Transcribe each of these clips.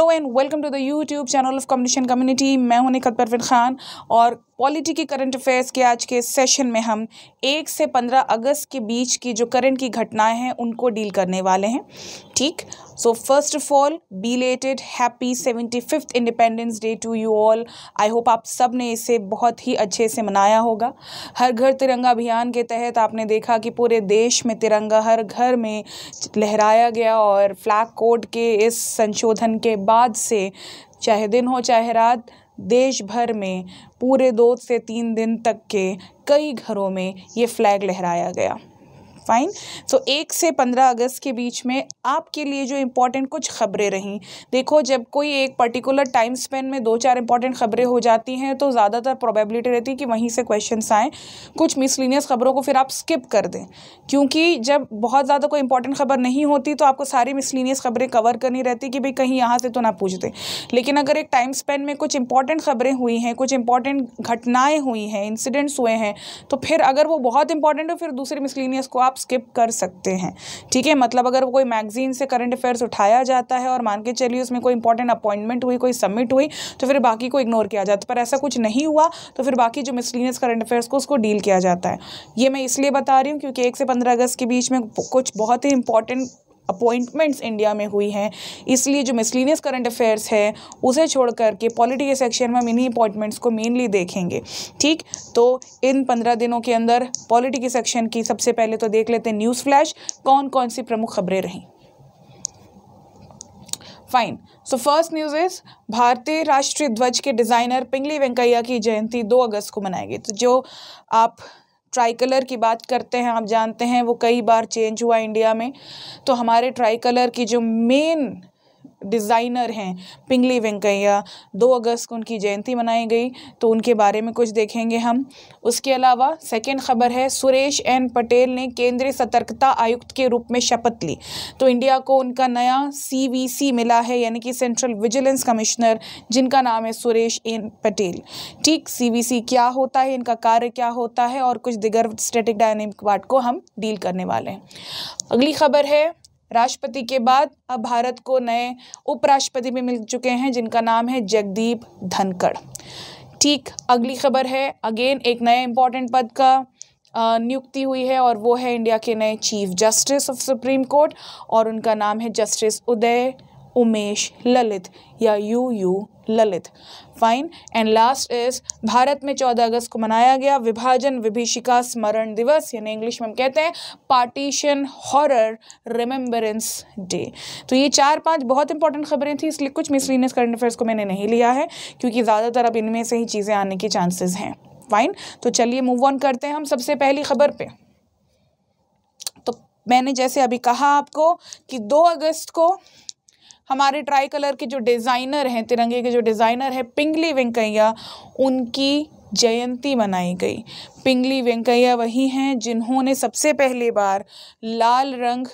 hello and welcome to the YouTube channel of communication community मैं हूं निखत परवीन खान और polity के करंट अफेयर्स के आज के सेशन में हम एक से पंद्रह अगस्त के बीच की जो करंट की घटनाएं हैं उनको डील करने वाले हैं ठीक so first of all belated happy seventy fifth independence day to you all I hope आप सब ने इसे बहुत ही अच्छे से मनाया होगा हर घर तिरंगा अभियान के तहत आपने देखा कि पूरे देश में तिरंगा हर घर में लहराया गया और फ्लैग कोड के इस संशोधन के बाद से चाहे दिन हो चाहे रात देश भर में पूरे दो से तीन दिन तक के कई घरों में ये फ्लैग लहराया गया फाइन सो एक से पंद्रह अगस्त के बीच में आपके लिए जो इम्पोर्टेंट कुछ खबरें रहीं देखो जब कोई एक पर्टिकुलर टाइम स्पेन में दो चार इंपॉर्टेंट खबरें हो जाती हैं तो ज़्यादातर प्रोबेबिलिटी रहती है कि वहीं से क्वेश्चन आएँ कुछ मिसलिनियस खबरों को फिर आप स्किप कर दें क्योंकि जब बहुत ज़्यादा कोई इंपॉर्टेंट खबर नहीं होती तो आपको सारी मिसलिनियस खबरें कवर करनी रहती कि भाई कहीं यहाँ से तो ना पूछ दें लेकिन अगर एक टाइम स्पेन में कुछ इंपॉर्टेंट खबरें हुई हैं कुछ इंपॉर्टेंट घटनाएं हुई हैं इंसिडेंट्स हुए हैं तो फिर अगर वो बहुत इंपॉर्टेंट हो फिर दूसरे मिसलिनियस को आप स्किप कर सकते हैं ठीक है मतलब अगर कोई मैगजीन से करंट अफेयर्स उठाया जाता है और मान के चलिए उसमें कोई इंपॉर्टेंट अपॉइंटमेंट हुई कोई सबमिट हुई तो फिर बाकी को इग्नोर किया जाता पर ऐसा कुछ नहीं हुआ तो फिर बाकी जो मिसलिनियस करंट अफेयर्स को उसको डील किया जाता है ये मैं इसलिए बता रही हूँ क्योंकि एक से पंद्रह अगस्त के बीच में कुछ बहुत ही इंपॉर्टेंट अपॉइंटमेंट्स इंडिया में हुई हैं इसलिए जो मिसलिनियस करंट अफेयर्स है उसे छोड़ करके पॉलिटी के सेक्शन में हम इन्हीं अपॉइंटमेंट्स को मेनली देखेंगे ठीक तो इन पंद्रह दिनों के अंदर पॉलिटी के सेक्शन की सबसे पहले तो देख लेते हैं न्यूज़ फ्लैश कौन कौन सी प्रमुख खबरें रहीं fine so first news is भारतीय राष्ट्रीय ध्वज के डिज़ाइनर पिंगली वेंकैया की जयंती दो अगस्त को मनाएगी तो जो आप ट्राई कलर की बात करते हैं आप जानते हैं वो कई बार चेंज हुआ इंडिया में तो हमारे ट्राई कलर की जो मेन डिज़ाइनर हैं पिंगली वेंकैया दो अगस्त को उनकी जयंती मनाई गई तो उनके बारे में कुछ देखेंगे हम उसके अलावा सेकेंड खबर है सुरेश एन पटेल ने केंद्रीय सतर्कता आयुक्त के रूप में शपथ ली तो इंडिया को उनका नया सी मिला है यानी कि सेंट्रल विजिलेंस कमिश्नर जिनका नाम है सुरेश एन पटेल ठीक सी क्या होता है इनका कार्य क्या होता है और कुछ दिगर स्टेटिक डायनेमिक पार्ट को हम डील करने वाले हैं अगली खबर है राष्ट्रपति के बाद अब भारत को नए उपराष्ट्रपति भी मिल चुके हैं जिनका नाम है जगदीप धनखड़ ठीक अगली खबर है अगेन एक नए इम्पॉर्टेंट पद का नियुक्ति हुई है और वो है इंडिया के नए chief justice of supreme court और उनका नाम है जस्टिस उदय उमेश ललित या U U Lalit fine and last is Bharat में 14 अगस्त को मनाया गया विभाजन विभीषिका स्मरण दिवस यानी इंग्लिश में हम कहते हैं पार्टीशन हॉरर रिमेम्बरेंस डे तो ये चार पांच बहुत इंपॉर्टेंट खबरें थी इसलिए कुछ मिसलिनियस करंट अफेयर्स को मैंने नहीं लिया है क्योंकि ज़्यादातर अब इनमें से ही चीज़ें आने के चांसेज हैं फाइन तो चलिए मूव ऑन करते हैं हम सबसे पहली खबर पर तो मैंने जैसे अभी कहा आपको कि 2 अगस्त को हमारे ट्राई कलर के जो डिज़ाइनर हैं तिरंगे के जो डिज़ाइनर है पिंगली वेंकैया उनकी जयंती मनाई गई पिंगली वेंकैया वही हैं जिन्होंने सबसे पहली बार लाल रंग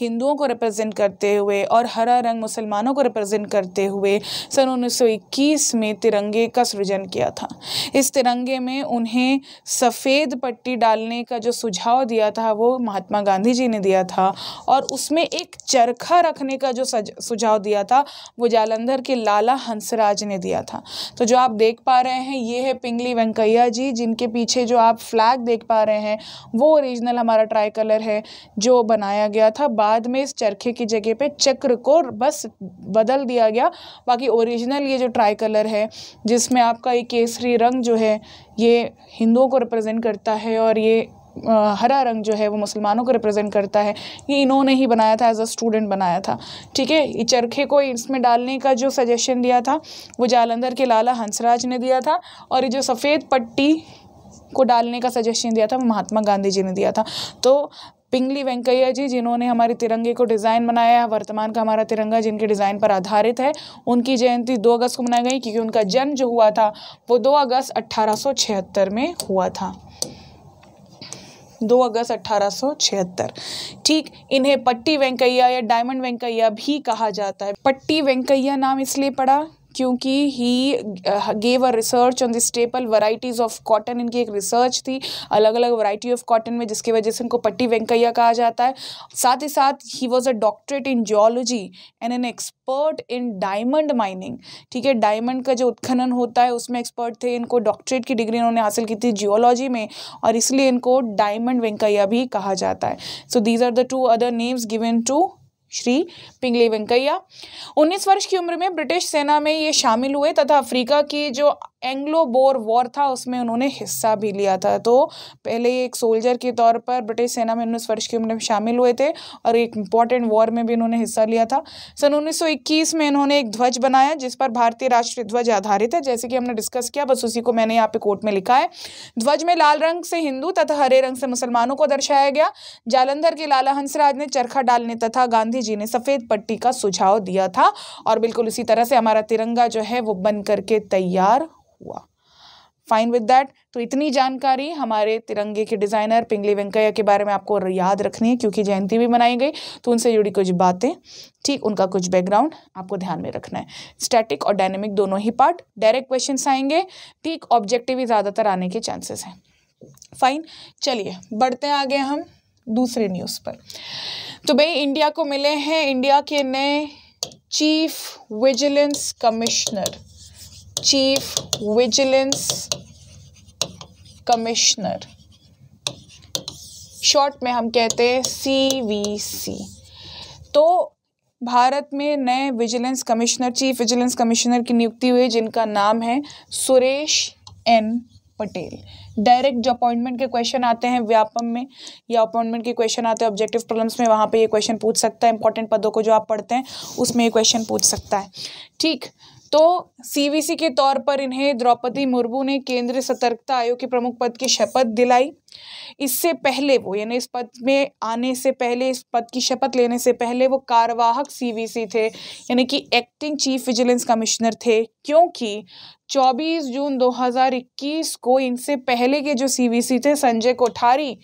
हिंदुओं को रिप्रेजेंट करते हुए और हरा रंग मुसलमानों को रिप्रेजेंट करते हुए सन 1921 में तिरंगे का सृजन किया था इस तिरंगे में उन्हें सफ़ेद पट्टी डालने का जो सुझाव दिया था वो महात्मा गांधी जी ने दिया था और उसमें एक चरखा रखने का जो सुझाव दिया था वो जालंधर के लाला हंसराज ने दिया था तो जो आप देख पा रहे हैं ये है पिंगली वेंकैया जी जिनके पीछे जो आप फ्लैग देख पा रहे हैं वो ओरिजिनल हमारा ट्राई कलर है जो बनाया गया था बाद में इस चरखे की जगह पे चक्र को बस बदल दिया गया बाकी ओरिजिनल ये जो ट्राई कलर है जिसमें आपका ये केसरी रंग जो है ये हिंदुओं को रिप्रेजेंट करता है और ये हरा रंग जो है वो मुसलमानों को रिप्रेजेंट करता है ये इन्होंने ही बनाया था एज अ स्टूडेंट बनाया था ठीक है ये चरखे को इसमें डालने का जो सजेशन दिया था वो जालंधर के लाला हंसराज ने दिया था और ये जो सफ़ेद पट्टी को डालने का सजेशन दिया था महात्मा गांधी जी ने दिया था तो पिंगली वेंकैया जी जिन्होंने हमारे तिरंगे को डिज़ाइन बनाया वर्तमान का हमारा तिरंगा जिनके डिज़ाइन पर आधारित है उनकी जयंती दो अगस्त को मनाई गई क्योंकि उनका जन्म जो हुआ था वो दो अगस्त अट्ठारह में हुआ था दो अगस्त अट्ठारह ठीक इन्हें पट्टी वेंकैया या डायमंड वेंकैया भी कहा जाता है पट्टी वेंकैया नाम इसलिए पड़ा क्योंकि he gave a research on the staple varieties of cotton इनकी एक रिसर्च थी अलग अलग वराइटी ऑफ कॉटन में जिसकी वजह से इनको पट्टी वेंकैया कहा जाता है साथ ही साथ he was a doctorate in geology and an expert in diamond mining ठीक है डायमंड का जो उत्खनन होता है उसमें एक्सपर्ट थे इनको डॉक्टरेट की डिग्री इन्होंने हासिल की थी जियोलॉजी में और इसलिए इनको डायमंड वेंकैया भी कहा जाता है so these are the two other names given to Shri Pingali Venkayya 19 वर्ष की उम्र में ब्रिटिश सेना में ये शामिल हुए तथा अफ्रीका की जो एंग्लो बोर वॉर था उसमें उन्होंने हिस्सा भी लिया था तो पहले एक सोल्जर के तौर पर ब्रिटिश सेना में उन्नीस वर्ष की उम्र में शामिल हुए थे और एक इम्पॉर्टेंट वॉर में भी इन्होंने हिस्सा लिया था सन उन्नीस में इन्होंने एक ध्वज बनाया जिस पर भारतीय राष्ट्रीय ध्वज आधारित है जैसे कि हमने डिस्कस किया बस उसी को मैंने यहाँ पे कोर्ट में लिखा है ध्वज में लाल रंग से हिंदू तथा हरे रंग से मुसलमानों को दर्शाया गया जालंधर के लाला हंसराज ने चरखा डालने तथा गांधी जी ने सफ़ेद पट्टी का सुझाव दिया था और बिल्कुल इसी तरह से हमारा तिरंगा जो है वो बन करके तैयार हुआ फाइन विद दैट तो इतनी जानकारी हमारे तिरंगे के डिज़ाइनर पिंगली वेंकैया के बारे में आपको याद रखनी है क्योंकि जयंती भी मनाई गई तो उनसे जुड़ी कुछ बातें ठीक उनका कुछ बैकग्राउंड आपको ध्यान में रखना है स्टैटिक और डायनेमिक दोनों ही पार्ट डायरेक्ट क्वेश्चन आएंगे ठीक ऑब्जेक्टिव ही ज़्यादातर आने के चांसेस हैं फाइन चलिए बढ़ते हैं आगे हम दूसरे न्यूज़ पर तो भाई इंडिया को मिले हैं इंडिया के नए chief vigilance commissioner chief vigilance commissioner short में हम कहते हैं सी तो भारत में नए vigilance commissioner chief vigilance commissioner की नियुक्ति हुई जिनका नाम है सुरेश एन पटेल डायरेक्ट जो अपॉइंटमेंट के क्वेश्चन आते हैं व्यापम में या अपॉइंटमेंट के क्वेश्चन आते हैं ऑब्जेक्टिव प्रॉब्लम्स में वहाँ पे ये क्वेश्चन पूछ सकता है इंपॉर्टेंट पदों को जो आप पढ़ते हैं उसमें ये क्वेश्चन पूछ सकता है ठीक तो सीवीसी के तौर पर इन्हें द्रौपदी मुर्मू ने केंद्रीय सतर्कता आयोग के प्रमुख पद की शपथ दिलाई इससे पहले वो यानी इस पद में आने से पहले इस पद की शपथ लेने से पहले वो कार्यवाहक सीवीसी थे यानी कि एक्टिंग चीफ विजिलेंस कमिश्नर थे क्योंकि 24 जून 2021 को इनसे पहले के जो सीवीसी थे संजय कोठारी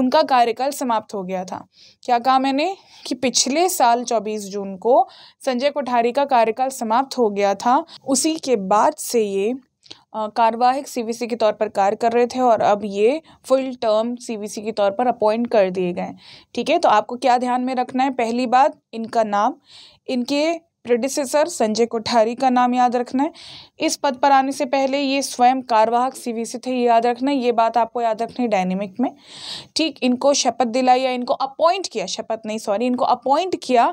उनका कार्यकाल समाप्त हो गया था क्या कहा मैंने कि पिछले साल 24 जून को संजय कोठारी का कार्यकाल समाप्त हो गया था उसी के बाद से ये कार्यवाहक सीवीसी के तौर पर कार्य कर रहे थे और अब ये फुल टर्म सीवीसी के तौर पर अपॉइंट कर दिए गए ठीक है तो आपको क्या ध्यान में रखना है पहली बात इनका नाम इनके प्रेडिसेसर संजय कोठारी का नाम याद रखना है इस पद पर आने से पहले ये स्वयं कार्यवाहक सीवीसी थे याद रखना ये बात आपको याद रखनी है डायनेमिक में ठीक इनको शपथ दिलाई या इनको अपॉइंट किया शपथ नहीं सॉरी इनको अपॉइंट किया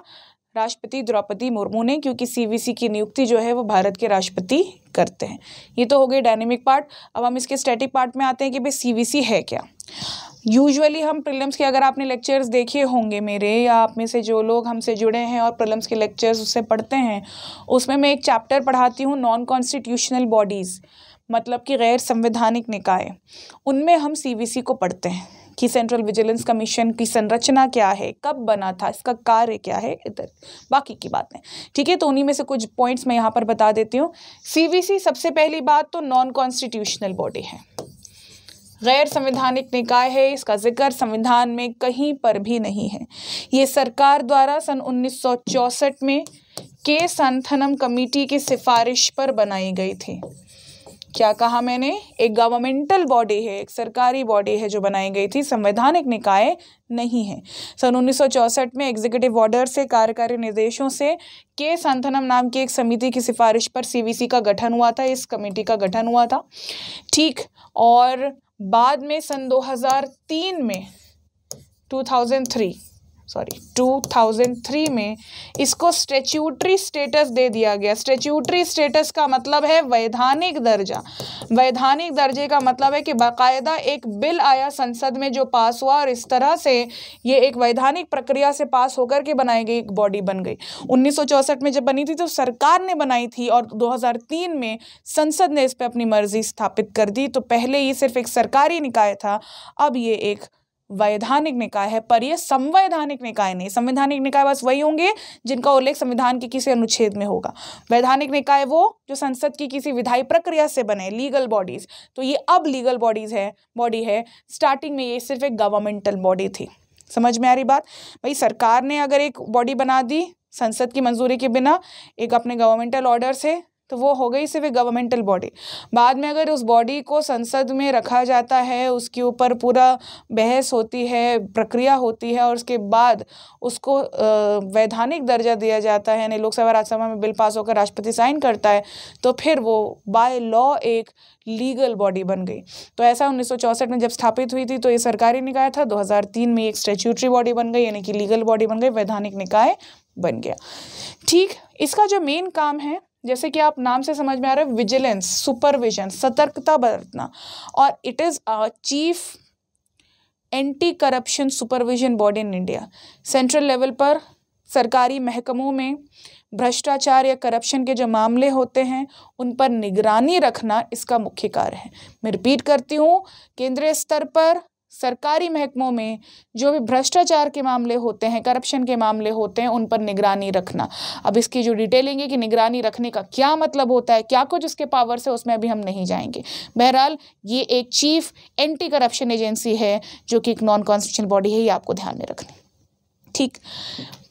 राष्ट्रपति द्रौपदी मुर्मू ने क्योंकि सीवीसी की नियुक्ति जो है वो भारत के राष्ट्रपति करते हैं ये तो हो गए डायनेमिक पार्ट अब हम इसके स्टैटिक पार्ट में आते हैं कि भाई सी है क्या यूजुअली हम प्रिलम्स के अगर आपने लेक्चर्स देखे होंगे मेरे या आप में से जो लोग हमसे जुड़े हैं और प्रिलम्स के लेक्चर्स उससे पढ़ते हैं उसमें मैं एक चैप्टर पढ़ाती हूँ नॉन कॉन्स्टिट्यूशनल बॉडीज़ मतलब कि गैर संवैधानिक निकाय उनमें हम सीवीसी को पढ़ते हैं कि सेंट्रल विजिलेंस कमीशन की संरचना क्या है कब बना था इसका कार्य क्या है इधर बाकी की बातें ठीक है तो उन्हीं में से कुछ पॉइंट्स मैं यहाँ पर बता देती हूँ सीवीसी सबसे पहली बात तो नॉन कॉन्स्टिट्यूशनल बॉडी है गैर संवैधानिक निकाय है इसका जिक्र संविधान में कहीं पर भी नहीं है ये सरकार द्वारा सन 1964 में के संथनम कमेटी की सिफारिश पर बनाई गई थी क्या कहा मैंने एक गवर्नमेंटल बॉडी है एक सरकारी बॉडी है जो बनाई गई थी संवैधानिक निकाय नहीं है सन 1964 में एग्जीक्यूटिव ऑर्डर से कार्यकारी निर्देशों से के संथनम नाम की एक समिति की सिफारिश पर सीवीसी का गठन हुआ था इस कमेटी का गठन हुआ था ठीक और बाद में सन 2003 में सॉरी 2003 में इसको स्टेच्यूटरी स्टेटस दे दिया गया स्टेच्यूटरी स्टेटस का मतलब है वैधानिक दर्जा वैधानिक दर्जे का मतलब है कि बाकायदा एक बिल आया संसद में जो पास हुआ और इस तरह से ये एक वैधानिक प्रक्रिया से पास होकर के बनाई गई एक बॉडी बन गई उन्नीस में जब बनी थी तो सरकार ने बनाई थी और दो में संसद ने इस पर अपनी मर्जी स्थापित कर दी तो पहले ये सिर्फ एक सरकारी निकाय था अब ये एक वैधानिक निकाय है पर यह संवैधानिक निकाय नहीं संवैधानिक निकाय बस वही होंगे जिनका उल्लेख संविधान के किसी अनुच्छेद में होगा वैधानिक निकाय वो जो संसद की किसी विधायी प्रक्रिया से बने लीगल बॉडीज तो ये अब लीगल बॉडीज है बॉडी है स्टार्टिंग में ये सिर्फ एक गवर्नमेंटल बॉडी थी समझ में आ रही बात भाई सरकार ने अगर एक बॉडी बना दी संसद की मंजूरी के बिना एक अपने गवर्नमेंटल ऑर्डर से तो वो हो गई सिर्फ गवर्नमेंटल बॉडी बाद में अगर उस बॉडी को संसद में रखा जाता है उसके ऊपर पूरा बहस होती है प्रक्रिया होती है और उसके बाद उसको वैधानिक दर्जा दिया जाता है यानी लोकसभा राज्यसभा में बिल पास होकर राष्ट्रपति साइन करता है तो फिर वो बाय लॉ एक लीगल बॉडी बन गई तो ऐसा उन्नीस में जब स्थापित हुई थी तो ये सरकारी निकाय था दो में एक स्टेच्यूटरी बॉडी बन गई यानी कि लीगल बॉडी बन गई वैधानिक निकाय बन गया ठीक इसका जो मेन काम है जैसे कि आप नाम से समझ में आ रहे हैं विजिलेंस सुपरविजन सतर्कता बरतना और it is a chief anti corruption supervision body in India central level पर सरकारी महकमों में भ्रष्टाचार या करप्शन के जो मामले होते हैं उन पर निगरानी रखना इसका मुख्य कार्य है मैं रिपीट करती हूँ केंद्रीय स्तर पर सरकारी महकमों में जो भी भ्रष्टाचार के मामले होते हैं करप्शन के मामले होते हैं उन पर निगरानी रखना अब इसकी जो डिटेलिंग है कि निगरानी रखने का क्या मतलब होता है क्या कुछ उसके पावर्स है उसमें अभी हम नहीं जाएंगे बहरहाल ये एक चीफ एंटी करप्शन एजेंसी है जो कि एक नॉन कॉन्स्टिट्यूशन बॉडी है ये आपको ध्यान में रखनी ठीक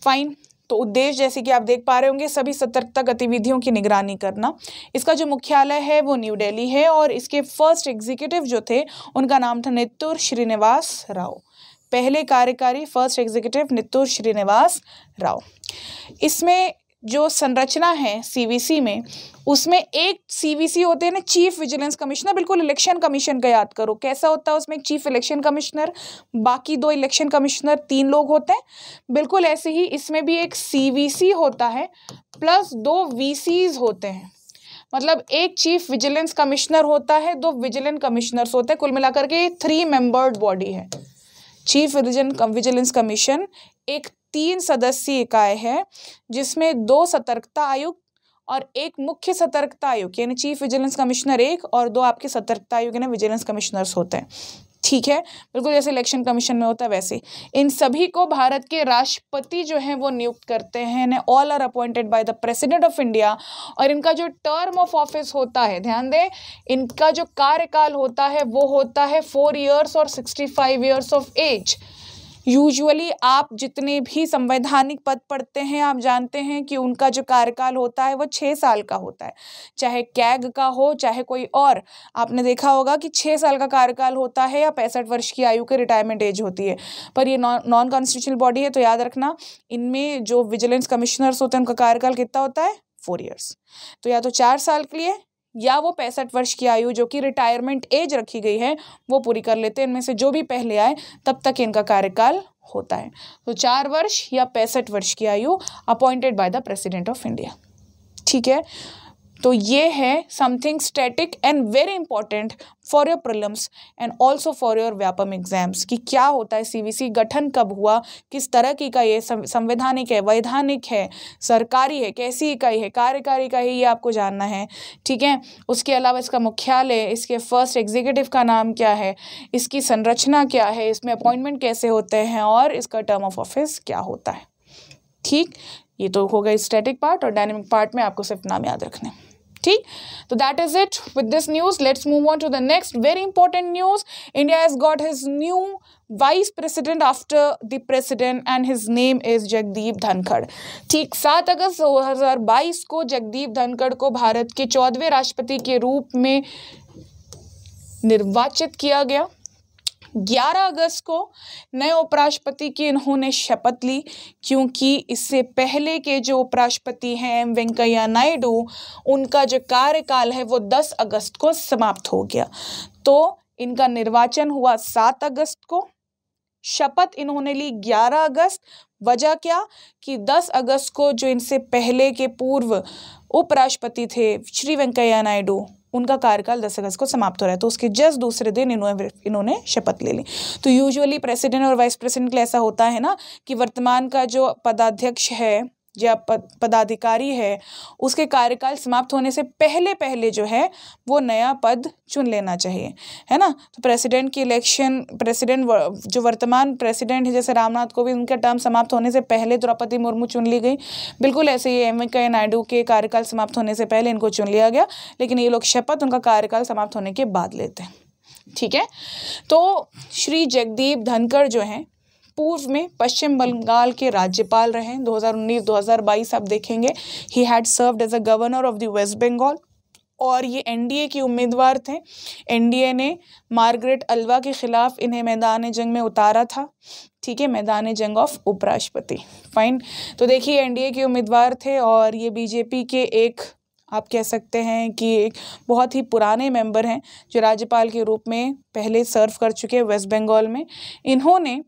फाइन तो उद्देश्य जैसे कि आप देख पा रहे होंगे सभी सतर्कता गतिविधियों की निगरानी करना इसका जो मुख्यालय है वो न्यू दिल्ली है और इसके फर्स्ट एग्जीक्यूटिव जो थे उनका नाम था नित्तुर श्रीनिवास राव पहले कार्यकारी फर्स्ट एग्जीक्यूटिव नित्तुर श्रीनिवास राव इसमें जो संरचना है सीवीसी में उसमें एक सीवीसी होते हैं ना चीफ विजिलेंस कमिश्नर बिल्कुल इलेक्शन कमीशन का याद करो कैसा होता है उसमें एक चीफ इलेक्शन कमिश्नर बाकी दो इलेक्शन कमिश्नर तीन लोग होते हैं बिल्कुल ऐसे ही इसमें भी एक सीवीसी होता है प्लस दो वी होते हैं मतलब एक चीफ विजिलेंस कमिश्नर होता है दो विजिलेंस कमिश्नर्स होते हैं कुल मिलाकर के थ्री मेंबर्ड बॉडी है चीफ विजिलेंस कमीशन एक तीन सदस्यीय इकाई है जिसमें दो सतर्कता आयुक्त और एक मुख्य सतर्कता आयुक्त यानी चीफ विजिलेंस कमिश्नर एक और दो आपके सतर्कता आयुक्त यानी विजिलेंस कमिश्नर्स होते हैं ठीक है बिल्कुल जैसे इलेक्शन कमीशन में होता है वैसे इन सभी को भारत के राष्ट्रपति जो हैं वो नियुक्त करते हैं all are appointed by the president of India और इनका जो टर्म ऑफ ऑफिस होता है ध्यान दें इनका जो कार्यकाल होता है वो होता है फोर ईयर्स और sixty five years of age usually आप जितने भी संवैधानिक पद पढ़ते हैं आप जानते हैं कि उनका जो कार्यकाल होता है वो छः साल का होता है चाहे कैग का हो चाहे कोई और आपने देखा होगा कि छः साल का कार्यकाल होता है या पैंसठ वर्ष की आयु के रिटायरमेंट एज होती है पर ये नॉन कॉन्स्टिट्यूशनल बॉडी है तो याद रखना इनमें जो विजिलेंस कमिश्नर्स होते हैं उनका कार्यकाल कितना होता है फोर ईयर्स तो या तो चार साल के लिए या वो पैंसठ वर्ष की आयु जो कि रिटायरमेंट एज रखी गई है वो पूरी कर लेते हैं इनमें से जो भी पहले आए तब तक इनका कार्यकाल होता है तो चार वर्ष या पैंसठ वर्ष की आयु appointed by the president of India ठीक है तो ये है something static and very important for your prelims and also for your Vyapam exams कि क्या होता है सीबीसी गठन कब हुआ किस तरह की इकाई है संवैधानिक है वैधानिक है सरकारी है कैसी इकाई है कार्यकारी इकाई ये आपको जानना है ठीक है उसके अलावा इसका मुख्यालय इसके फर्स्ट एग्जीक्यूटिव का नाम क्या है इसकी संरचना क्या है इसमें अपॉइंटमेंट कैसे होते हैं और इसका टर्म ऑफ ऑफिस क्या होता है ठीक ये तो हो स्टैटिक पार्ट और डायनेमिक पार्ट में आपको सिर्फ नाम याद रखने हैं ठीक तो that is it with this news let's move on to the next very important news India has got his new vice president after the president and his name is Jagdeep Dhankhar ठीक सात अगस्त दो हजार बाईस को जगदीप धनखड़ को भारत के चौदहवें राष्ट्रपति के रूप में निर्वाचित किया गया 11 अगस्त को नए उपराष्ट्रपति की इन्होंने शपथ ली क्योंकि इससे पहले के जो उपराष्ट्रपति हैं एम वेंकैया नायडू उनका जो कार्यकाल है वो 10 अगस्त को समाप्त हो गया तो इनका निर्वाचन हुआ 7 अगस्त को शपथ इन्होंने ली 11 अगस्त वजह क्या कि 10 अगस्त को जो इनसे पहले के पूर्व उपराष्ट्रपति थे श्री वेंकैया नायडू उनका कार्यकाल दस अगस्त को समाप्त हो रहा है तो उसके जस्ट दूसरे दिन इन्होंने इन्होंने शपथ ले ली तो यूजुअली प्रेसिडेंट और वाइस प्रेसिडेंट के लिए ऐसा होता है ना कि वर्तमान का जो पदाध्यक्ष है या पदाधिकारी है उसके कार्यकाल समाप्त होने से पहले पहले जो है वो नया पद चुन लेना चाहिए है ना तो प्रेसिडेंट की इलेक्शन प्रेसिडेंट जो वर्तमान प्रेसिडेंट है जैसे रामनाथ कोविंद उनका टर्म समाप्त होने से पहले द्रौपदी मुर्मू चुन ली गई बिल्कुल ऐसे ही एम वेंकैया नायडू के कार्यकाल समाप्त होने से पहले इनको चुन लिया गया लेकिन ये लोग शपथ उनका कार्यकाल समाप्त होने के बाद लेते हैं ठीक है तो श्री जगदीप धनकर जो हैं पूर्व में पश्चिम बंगाल के राज्यपाल रहे 2019-2022 आप देखेंगे he had served as a governor of the West Bengal और ये एनडीए के उम्मीदवार थे एनडीए ने मार्गरेट अलवा के ख़िलाफ़ इन्हें मैदान जंग में उतारा था ठीक है मैदान जंग ऑफ उपराष्ट्रपति फाइन तो देखिए एनडीए के उम्मीदवार थे और ये बीजेपी के एक आप कह सकते हैं कि एक बहुत ही पुराने मेंबर हैं जो राज्यपाल के रूप में पहले सर्व कर चुके हैं वेस्ट बंगाल में इन्होंने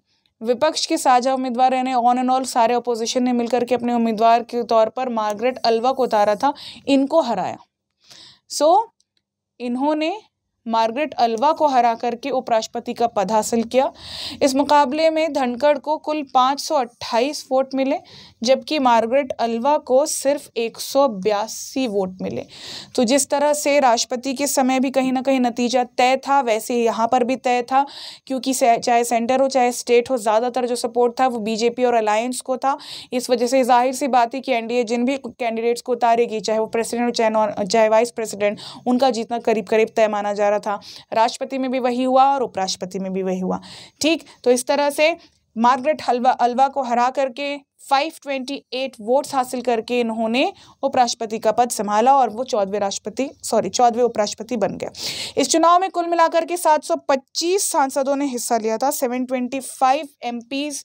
विपक्ष के साझा उम्मीदवार रहने ऑन एंड ऑल सारे अपोजिशन ने मिलकर के अपने उम्मीदवार के तौर पर मार्गरेट अल्वा को उतारा था इनको हराया सो so, इन्होंने मार्गरेट अल्वा को हरा करके उपराष्ट्रपति का पद हासिल किया इस मुकाबले में धनखड़ को कुल 528 वोट मिले जबकि मार्गरेट अल्वा को सिर्फ एक वोट मिले तो जिस तरह से राष्ट्रपति के समय भी कहीं ना कहीं नतीजा तय था वैसे यहाँ पर भी तय था क्योंकि चाहे सेंटर हो चाहे स्टेट हो ज़्यादातर जो सपोर्ट था वो बीजेपी और अलायंस को था इस वजह से जाहिर सी बात है कि एन जिन भी कैंडिडेट्स को उतारेगी चाहे वो प्रेसिडेंट हो चाहे चाहे वाइस प्रेसिडेंट उनका जीतना करीब करीब तय माना जा रहा था राष्ट्रपति में भी वही हुआ और उपराष्ट्रपति में भी वही हुआ ठीक तो इस तरह से मार्गरेट हलवा अलवा को हरा करके 528 वोट्स हासिल करके इन्होंने उपराष्ट्रपति का पद संभाला और वो चौदहवें राष्ट्रपति सॉरी चौदहवें उपराष्ट्रपति बन गए इस चुनाव में कुल मिलाकर के 725 सांसदों ने हिस्सा लिया था 725 एमपीज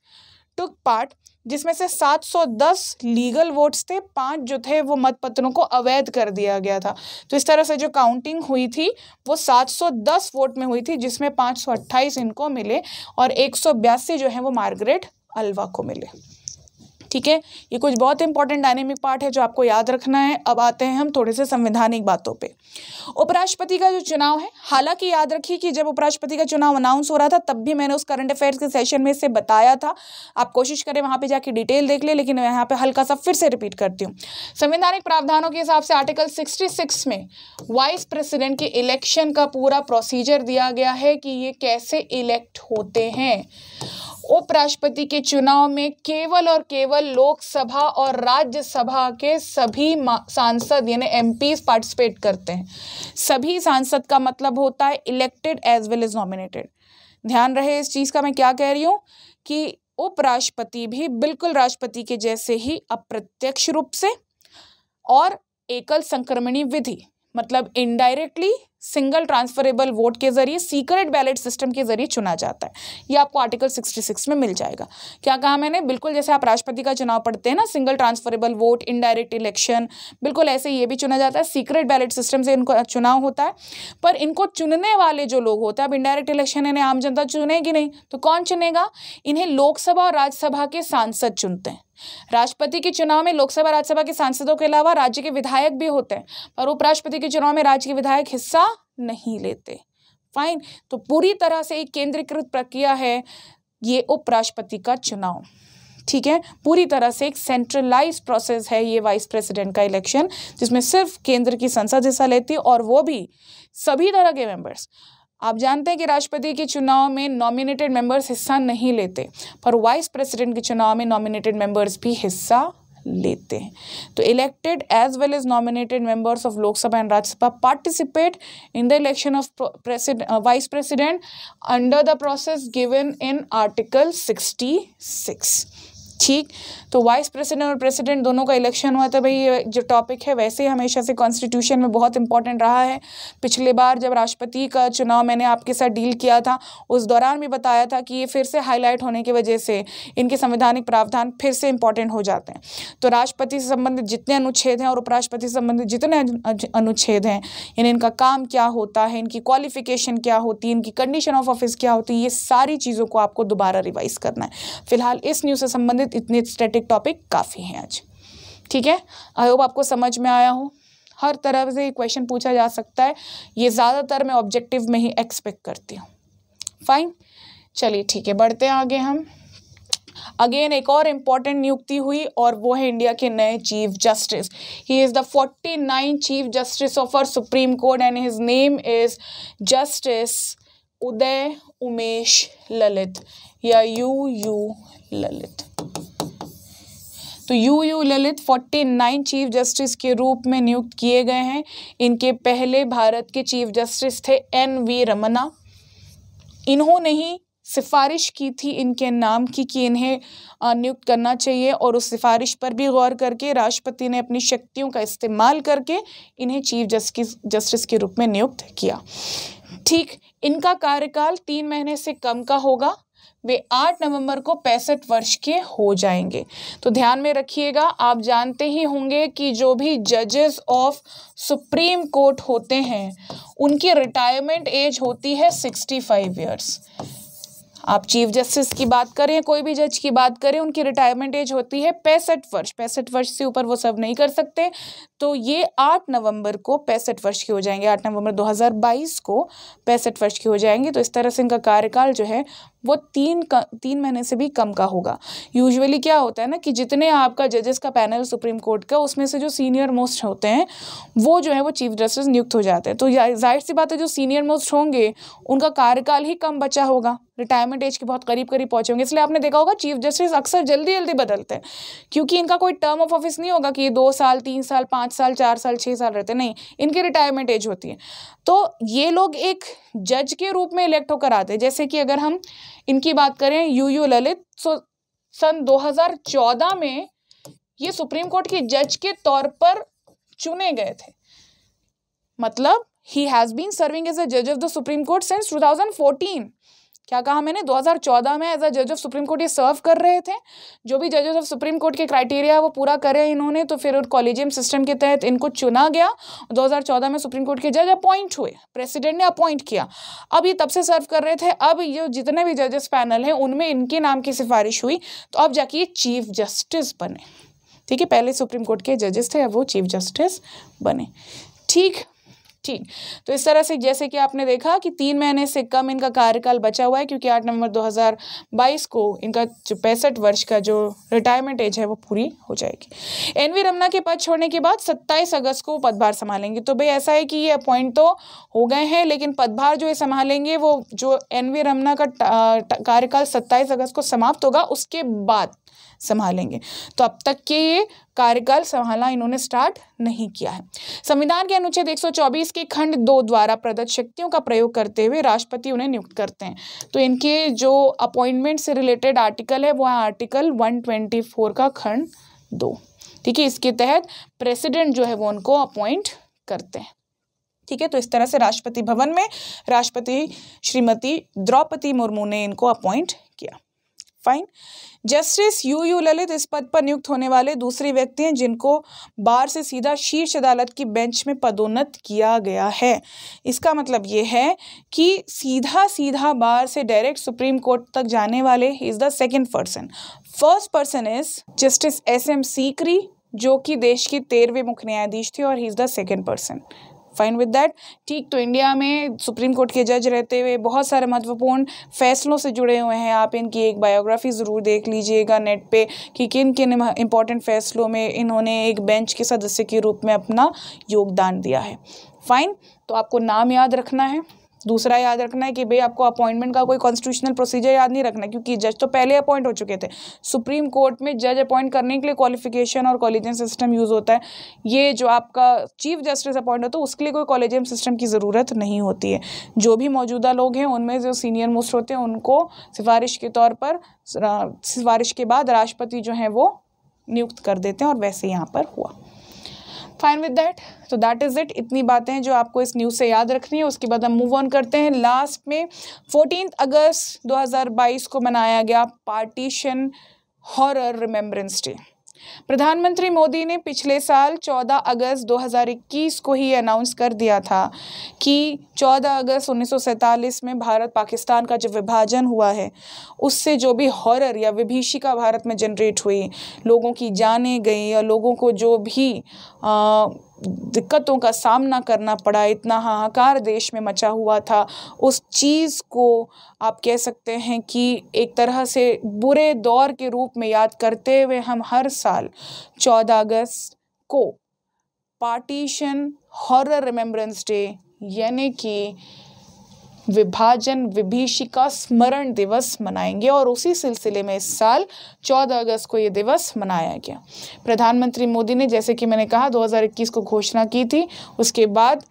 टुक पार्ट जिसमें से 710 लीगल वोट्स थे पांच जो थे वो मतपत्रों को अवैध कर दिया गया था तो इस तरह से जो काउंटिंग हुई थी वो 710 वोट में हुई थी जिसमें 528 इनको मिले और एक जो है वो मार्गरेट अल्वा को मिले ठीक है ये कुछ बहुत इंपॉर्टेंट डायनेमिक पार्ट है जो आपको याद रखना है अब आते हैं हम थोड़े से संवैधानिक बातों पे उपराष्ट्रपति का जो चुनाव है हालांकि याद रखिए कि जब उपराष्ट्रपति का चुनाव अनाउंस हो रहा था तब भी मैंने उस करंट अफेयर्स के सेशन में इसे बताया था आप कोशिश करें वहां पर जाके डिटेल देख लें लेकिन मैं यहाँ पर हल्का सा फिर से रिपीट करती हूँ संवैधानिक प्रावधानों के हिसाब से आर्टिकल सिक्सटी में वाइस प्रेसिडेंट के इलेक्शन का पूरा प्रोसीजर दिया गया है कि ये कैसे इलेक्ट होते हैं उपराष्ट्रपति के चुनाव में केवल और केवल लोकसभा और राज्यसभा के सभी सांसद यानी एम पार्टिसिपेट करते हैं सभी सांसद का मतलब होता है elected as well as nominated ध्यान रहे इस चीज़ का मैं क्या कह रही हूँ कि उपराष्ट्रपति भी बिल्कुल राष्ट्रपति के जैसे ही अप्रत्यक्ष रूप से और एकल संक्रमणी विधि मतलब इनडायरेक्टली सिंगल ट्रांसफरेबल वोट के जरिए सीक्रेट बैलेट सिस्टम के जरिए चुना जाता है ये आपको आर्टिकल 66 में मिल जाएगा क्या कहा मैंने बिल्कुल जैसे आप राष्ट्रपति का चुनाव पढ़ते हैं ना single transferable vote indirect election बिल्कुल ऐसे ये भी चुना जाता है सीक्रेट बैलेट सिस्टम से इनको चुनाव होता है पर इनको चुनने वाले जो लोग होते हैं अब इनडायरेक्ट इलेक्शन इन्हें आम जनता चुनेगी नहीं तो कौन चुनेगा इन्हें लोकसभा और राज्यसभा के सांसद चुनते हैं राष्ट्रपति के चुनाव में लोकसभा राज्यसभा के सांसदों के अलावा राज्य के विधायक भी होते हैं पर उपराष्ट्रपति के चुनाव में राज्य के विधायक हिस्सा नहीं लेते फाइन तो पूरी तरह से एक केंद्रीकृत प्रक्रिया है ये उपराष्ट्रपति का चुनाव ठीक है पूरी तरह से एक सेंट्रलाइज प्रोसेस है ये वाइस प्रेसिडेंट का इलेक्शन जिसमें सिर्फ केंद्र की संसद हिस्सा लेती है और वो भी सभी तरह के मेंबर्स आप जानते हैं कि राष्ट्रपति के चुनाव में नॉमिनेटेड मेंबर्स हिस्सा नहीं लेते पर वाइस प्रेसिडेंट के चुनाव में नॉमिनेटेड मेंबर्स भी हिस्सा लेते हैं तो elected as well as nominated members of Lok Sabha and Rajya Sabha participate in the election of vice president under the process given in article sixty ठीक तो वाइस प्रेसिडेंट और प्रेसिडेंट दोनों का इलेक्शन हुआ था भाई ये जो टॉपिक है वैसे ही हमेशा से कॉन्स्टिट्यूशन में बहुत इंपॉर्टेंट रहा है पिछले बार जब राष्ट्रपति का चुनाव मैंने आपके साथ डील किया था उस दौरान भी बताया था कि ये फिर से हाईलाइट होने की वजह से इनके संवैधानिक प्रावधान फिर से इंपॉर्टेंट हो जाते हैं तो राष्ट्रपति से संबंधित जितने अनुच्छेद हैं और उपराष्ट्रपति से संबंधित जितने अनुच्छेद हैं यानी इनका काम क्या होता है इनकी क्वालिफिकेशन क्या होती है इनकी कंडीशन ऑफ ऑफिस क्या होती है ये सारी चीज़ों को आपको दोबारा रिवाइज करना है फिलहाल इस न्यूज़ से संबंधित संबंधित इतने स्टैटिक टॉपिक काफ़ी हैं आज ठीक है आई होप आपको समझ में आया हो हर तरह से क्वेश्चन पूछा जा सकता है ये ज़्यादातर मैं ऑब्जेक्टिव में ही एक्सपेक्ट करती हूँ फाइन चलिए ठीक है बढ़ते हैं आगे हम अगेन एक और इम्पॉर्टेंट नियुक्ति हुई और वो है इंडिया के नए chief justice he is the forty nine chief justice of our supreme court and his name is justice Uday Umesh Lalit या यू यू ललित तो U U Lalit forty nine chief justice के रूप में नियुक्त किए गए हैं इनके पहले भारत के चीफ जस्टिस थे एन वी रमना इन्होंने ही सिफारिश की थी इनके नाम की कि इन्हें नियुक्त करना चाहिए और उस सिफारिश पर भी गौर करके राष्ट्रपति ने अपनी शक्तियों का इस्तेमाल करके इन्हें चीफ जस्टिस जस्टिस के रूप में नियुक्त किया ठीक इनका कार्यकाल तीन महीने से कम का होगा वे 8 नवंबर को पैंसठ वर्ष के हो जाएंगे तो ध्यान में रखिएगा आप जानते ही होंगे कि जो भी जजेस ऑफ सुप्रीम कोर्ट होते हैं उनकी रिटायरमेंट एज होती है 65 ईयर्स आप चीफ जस्टिस की बात करें कोई भी जज की बात करें उनकी रिटायरमेंट एज होती है पैंसठ वर्ष पैंसठ वर्ष से ऊपर वो सब नहीं कर सकते तो ये आठ नवंबर को पैंसठ वर्ष के हो जाएंगे आठ नवंबर 2022 को पैंसठ वर्ष के हो जाएंगे तो इस तरह से इनका कार्यकाल जो है वो तीन का तीन महीने से भी कम का होगा यूजुअली क्या होता है ना कि जितने आपका जजेस का पैनल सुप्रीम कोर्ट का उसमें से जो सीनियर मोस्ट होते हैं वो जो है वो चीफ जस्टिस नियुक्त हो जाते हैं तो जाहिर सी बात है जो सीनियर मोस्ट होंगे उनका कार्यकाल ही कम बचा होगा रिटायरमेंट एज के बहुत करीब करीब होंगे इसलिए आपने देखा होगा चीफ जस्टिस अक्सर जल्दी जल्दी बदलते हैं क्योंकि इनका कोई टर्म ऑफ ऑफिस नहीं होगा कि ये दो साल तीन साल पाँच पाँच साल चार साल छः साल रहते नहीं इनकी रिटायरमेंट एज होती है तो ये लोग एक जज के रूप में इलेक्ट होकर आते हैं जैसे कि अगर हम इनकी बात करें यू यू ललित सो सन 2014 में ये सुप्रीम कोर्ट के जज के तौर पर चुने गए थे मतलब he has been serving as a जज of the supreme court since 2014 क्या कहा मैंने 2014 में एज अ जज ऑफ सुप्रीम कोर्ट ये सर्व कर रहे थे जो भी जजेस ऑफ सुप्रीम कोर्ट के क्राइटेरिया वो पूरा करे इन्होंने तो फिर कॉलेजियम सिस्टम के तहत इनको चुना गया 2014 में सुप्रीम कोर्ट के जज अपॉइंट हुए प्रेसिडेंट ने अपॉइंट किया अब ये तब से सर्व कर रहे थे अब ये जितने भी जजेस पैनल हैं उनमें इनके नाम की सिफारिश हुई तो अब जाके ये चीफ जस्टिस बने ठीक है पहले सुप्रीम कोर्ट के जजेस थे अब वो चीफ जस्टिस बने ठीक ठीक तो इस तरह से जैसे कि आपने देखा कि तीन महीने से कम इनका कार्यकाल बचा हुआ है क्योंकि आठ नवंबर 2022 को इनका जो पैंसठ वर्ष का जो रिटायरमेंट एज है वो पूरी हो जाएगी एन वी रमना के पद छोड़ने के बाद सत्ताईस अगस्त को पदभार संभालेंगे तो भाई ऐसा है कि ये अपॉइंट तो हो गए हैं लेकिन पदभार जो ये संभालेंगे वो जो एन वी रमना का कार्यकाल सत्ताईस अगस्त को समाप्त होगा उसके बाद संभालेंगे तो अब तक के ये कार्यकाल संभालना इन्होंने स्टार्ट नहीं किया है संविधान के अनुच्छेद 124 के खंड दो द्वारा प्रदत्त शक्तियों का प्रयोग करते हुए राष्ट्रपति उन्हें नियुक्त करते हैं तो इनके जो अपॉइंटमेंट से रिलेटेड आर्टिकल है वो है आर्टिकल 124 का खंड दो ठीक है इसके तहत प्रेसिडेंट जो है वो उनको अपॉइंट करते हैं ठीक है तो इस तरह से राष्ट्रपति भवन में राष्ट्रपति श्रीमती द्रौपदी मुर्मू ने इनको अपॉइंट किया fine justice U U Lalit इस पद पर नियुक्त होने वाले दूसरे व्यक्ति हैं जिनको बार से सीधा शीर्ष अदालत की बेंच में पदोन्नत किया गया है इसका मतलब ये है कि सीधा सीधा बार से डायरेक्ट सुप्रीम कोर्ट तक जाने वाले is the second person first person is justice S M Sikri जो कि देश के तेरहवें मुख्य न्यायाधीश थे और he is the second person fine with that ठीक तो इंडिया में सुप्रीम कोर्ट के जज रहते हुए बहुत सारे महत्वपूर्ण फैसलों से जुड़े हुए हैं आप इनकी एक बायोग्राफी ज़रूर देख लीजिएगा नेट पे कि किन किन इंपॉर्टेंट फैसलों में इन्होंने एक बेंच के सदस्य के रूप में अपना योगदान दिया है फाइन तो आपको नाम याद रखना है दूसरा याद रखना है कि भाई आपको अपॉइंटमेंट का कोई कॉन्स्टिट्यूशनल प्रोसीजर याद नहीं रखना क्योंकि जज तो पहले अपॉइंट हो चुके थे सुप्रीम कोर्ट में जज अपॉइंट करने के लिए क्वालिफिकेशन और कॉलेजियम सिस्टम यूज़ होता है ये जो आपका चीफ जस्टिस अपॉइंट होता है उसके लिए कोई कॉलेजियम सिस्टम की ज़रूरत नहीं होती है जो भी मौजूदा लोग हैं उनमें जो सीनियर मोस्ट होते हैं उनको सिफारिश के तौर पर सिफारिश के बाद राष्ट्रपति जो हैं वो नियुक्त कर देते हैं और वैसे यहाँ पर हुआ फाइन विद डैट तो दैट इज़ इट इतनी बातें हैं जो आपको इस न्यूज़ से याद रखनी है उसके बाद हम मूव ऑन करते हैं लास्ट में फोर्टीन अगस्त 2022 को मनाया गया पार्टीशन हॉरर रिमेम्बरेंस डे प्रधानमंत्री मोदी ने पिछले साल 14 अगस्त 2021 को ही अनाउंस कर दिया था कि 14 अगस्त उन्नीस में भारत पाकिस्तान का जो विभाजन हुआ है उससे जो भी हॉरर या विभीषिका भारत में जनरेट हुई लोगों की जाने गई या लोगों को जो भी आ, दिक्कतों का सामना करना पड़ा इतना हाहाकार देश में मचा हुआ था उस चीज़ को आप कह सकते हैं कि एक तरह से बुरे दौर के रूप में याद करते हुए हम हर साल चौदह अगस्त को पार्टीशन हॉरर रिमेम्बरेंस डे यानी कि विभाजन विभीषिका स्मरण दिवस मनाएंगे और उसी सिलसिले में इस साल 14 अगस्त को ये दिवस मनाया गया प्रधानमंत्री मोदी ने जैसे कि मैंने कहा 2021 को घोषणा की थी उसके बाद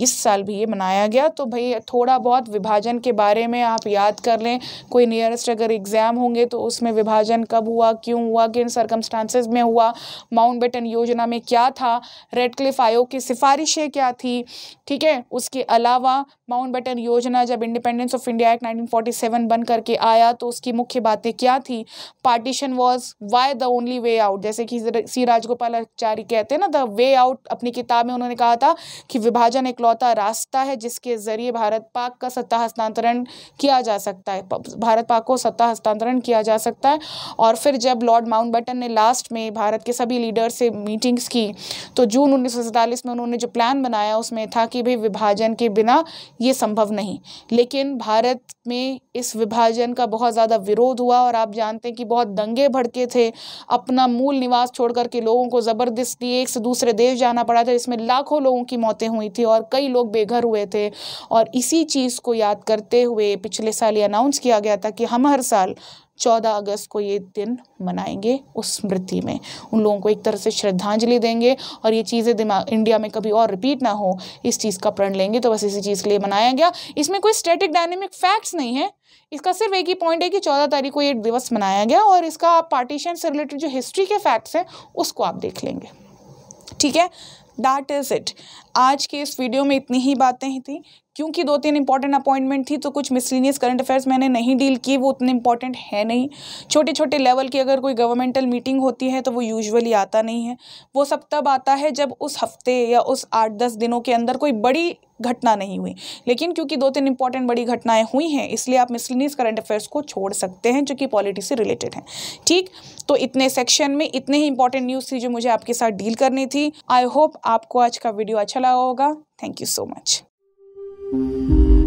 इस साल भी ये मनाया गया तो भाई थोड़ा बहुत विभाजन के बारे में आप याद कर लें कोई नियरेस्ट अगर एग्ज़ाम होंगे तो उसमें विभाजन कब हुआ क्यों हुआ किन सरकमस्टांसेस में हुआ माउंट बेटन योजना में क्या था रेड क्लिफ आयोग की सिफारिशें क्या थी ठीक है उसके अलावा माउंट बेटन योजना जब इंडिपेंडेंस ऑफ इंडिया एक्ट 1947 बन करके आया तो उसकी मुख्य बातें क्या थी partition was why the only way out जैसे कि सी आचार्य कहते हैं ना द वे आउट अपनी किताब में उन्होंने कहा था कि विभाजन इकलौता रास्ता है जिसके ज़रिए भारत पाक का सत्ता हस्तांतरण किया जा सकता है भारत पाक को सत्ता हस्तांतरण किया जा सकता है और फिर जब लॉर्ड माउंट बेटन ने लास्ट में भारत के सभी लीडर्स से मीटिंग्स की तो जून उन्नीस में उन्होंने जो प्लान बनाया उसमें था कि भाई विभाजन के बिना ये संभव नहीं लेकिन भारत में इस विभाजन का बहुत ज़्यादा विरोध हुआ और आप जानते हैं कि बहुत दंगे भड़के थे अपना मूल निवास छोड़ करके लोगों को ज़बरदस्ती एक से दूसरे देश जाना पड़ा था इसमें लाखों लोगों की मौतें हुई थी और कई लोग बेघर हुए थे और इसी चीज़ को याद करते हुए पिछले साल ये अनाउंस किया गया था कि हम हर साल चौदह अगस्त को ये दिन मनाएंगे उस स्मृति में उन लोगों को एक तरह से श्रद्धांजलि देंगे और ये चीज़ें दिमाग इंडिया में कभी और रिपीट ना हो इस चीज़ का प्रण लेंगे तो बस इसी चीज़ के लिए मनाया गया इसमें कोई स्टैटिक डायनेमिक फैक्ट्स नहीं है इसका सिर्फ एक ही पॉइंट है कि चौदह तारीख को ये दिवस मनाया गया और इसका आप पार्टीशन से रिलेटेड जो हिस्ट्री के फैक्ट्स हैं उसको आप देख लेंगे ठीक है दैट इज़ इट आज के इस वीडियो में इतनी ही बातें ही थी क्योंकि दो तीन इंपॉर्टेंट अपॉइंटमेंट थी तो कुछ मिसलिनियस करंट अफेयर्स मैंने नहीं डील किए वो उतने इंपॉर्टेंट है नहीं छोटे छोटे लेवल की अगर कोई गवर्नमेंटल मीटिंग होती है तो वो यूजुअली आता नहीं है वो सब तब आता है जब उस हफ्ते या उस आठ दस दिनों के अंदर कोई बड़ी घटना नहीं हुई लेकिन क्योंकि दो तीन इंपॉर्टेंट बड़ी घटनाएं हुई हैं इसलिए आप मिसलिनियस करंट अफेयर्स को छोड़ सकते हैं जो कि पॉलिटिक्स से रिलेटेड हैं ठीक तो इतने सेक्शन में इतने ही इंपॉर्टेंट न्यूज़ थी जो मुझे आपके साथ डील करनी थी आई होप आपको आज का वीडियो अच्छा अच्छा लगा होगा थैंक यू सो मच